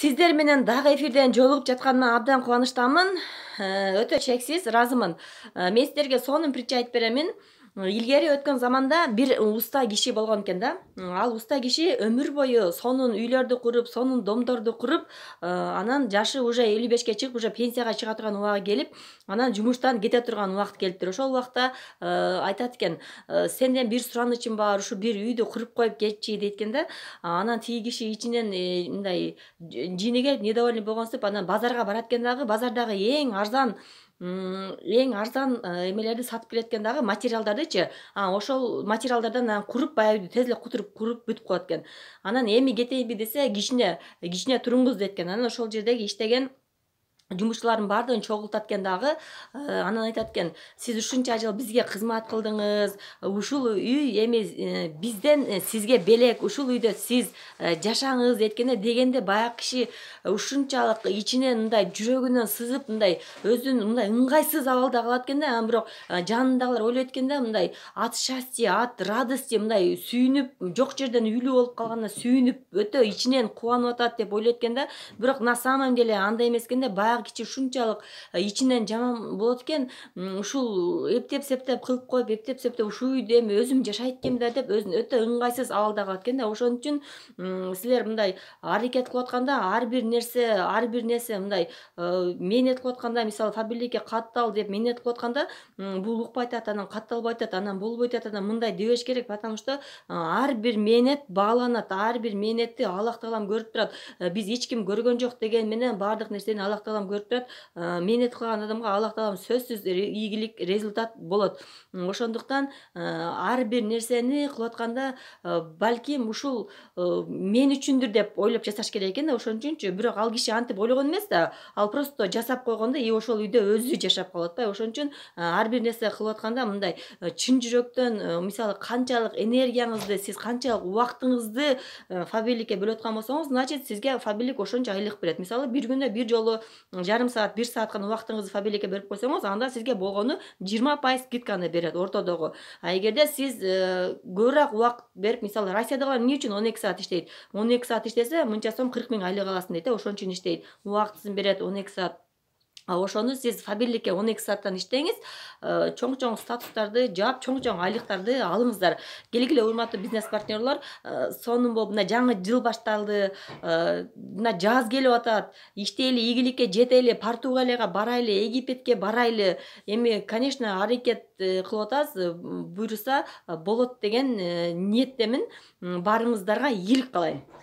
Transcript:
сиздер менен дагы эфирден жолугуп жатканыма абдан кубанычтамын э, өтө чексиз ыраазымын э, мен сиздерге сонун притча айтып беремин илгери өткөн заманда бир уста киши болгон экен да ал уста киши өмүр бою сонун үйлөрдү куруп сонун домдорду куруп э, анан жашы уже элүү бешке чыгып уже пенсияга чыга турган убагы келип анан жумуштан кете турган убакыт келиптир ошол убакта э, айтат экен «Э, сенден бир суранычым бар ушу бир үйдү куруп коюп кетчи дейт экен да анан тиги киши ичинен мындай жини келип недовольный болгонсуп анан базарга барат экен дагы базардагы эң арзан эң арзан э, эмелерди сатып келет экен дагы материалдардычы ошол материалдардан анан куруп баягы үйдү тез эле кутуруп куруп бүтүп коет экен анан эми кетейинби десе кичине кичине туруңуз дейт экен анан ошол жердеги иштеген жумушчулардын баардыгын чогултат экен дагы э, анан айтат экен сиз ушунча жыл бизге кызмат кылдыңыз ушул үй эми бизден э, сизге белек ушул үйдө сиз э, жашаңыз эткенде дегенде баягы киши ушунчалык ичинен мындай жүрөгүнөн сызып мындай өзүн мындай ыңгайсыз абалда калат экен да анан бирок жанындагылар ойлойт экен да мындай от счастья от радости мындай сүйүнүп жок жерден үйлүү болуп калганына сүйүнүп өтө ичинен кубанып атат деп ойлойт экен да бирок на самом деле андай эмес экен да баягы ар кичи ушунчалык э, ичинен жаман болот экен ушул эптеп септеп кылып коюп эптеп септеп ушул үйдө эми өзүм жашайт экем да деп өзүн өтө ыңгайсыз абалда экен да ошон үчүн силер мындай аракет кылып атканда ар бир нерсе ар бир нерсе мындай э, мээнет кылып атканда мисалы фабилдикке каттал деп мээнет кылып атканда бул укпай атат анан катталбай атат анан болбой атат анан мындай дебеш керек потому что э, ар бир мээнет бааланат ар бир мээнетти аллах таалам көрүп турат биз эч ким көргөн жок деген менен баардык нерсени аллах таалам көріп тұрады э, менет қылған адамға аллах тағалам сөзсіз игілік результат болады ошондуктан э, ар бир нерсени атканда э, балким ушул мен үчүндүр деп ойлоп жасаш керек экен да ошон үчүнчү бирок ал киши антип ойлогон эмес да ал просто жасап да и ошол үйдө өзү жашап калып атпайбы ошон үчүн ар бир нерсе кылып атканда мындай чын жүрөктөн мисалы канчалык энергияңызды сиз канчалык убактыңызды фабиликке бөлүп аткан болсоңуз значит сизге фабилик ошончо айлык берет мисалы бир күндө бир жолу жарым сағат бір сағат қана уақытыңызды фабеликке беріп қойсаңыз анда сізге болғаны жиырма пайыз скидканы береді ортодогу а егерде сіз ә, э, көбірек уақыт беріп мысалы россиядағылар не үшін он екі сағат иштейт он екі сағат иштесе мынча сом қырық мың айлық аласың дейді да э, ошон үчүн иштейт убактысын берет он эки саат ошону сиз фабилдикке он эки сааттан иштеңиз э, чоң чоң статустарды жаап чоң чоң айлыктарды алыңыздар келгиле урматтуу бизнес партнерлор э, сонун болуп мына жаңы жыл башталды э, мына жаз келип атат иштейли ийгиликке жетели португалияга барайлы египетке барайлы эми конечно аракет кылып атабыз буюрса болот деген ниеттемин баарыңыздарга ийгилик каалайм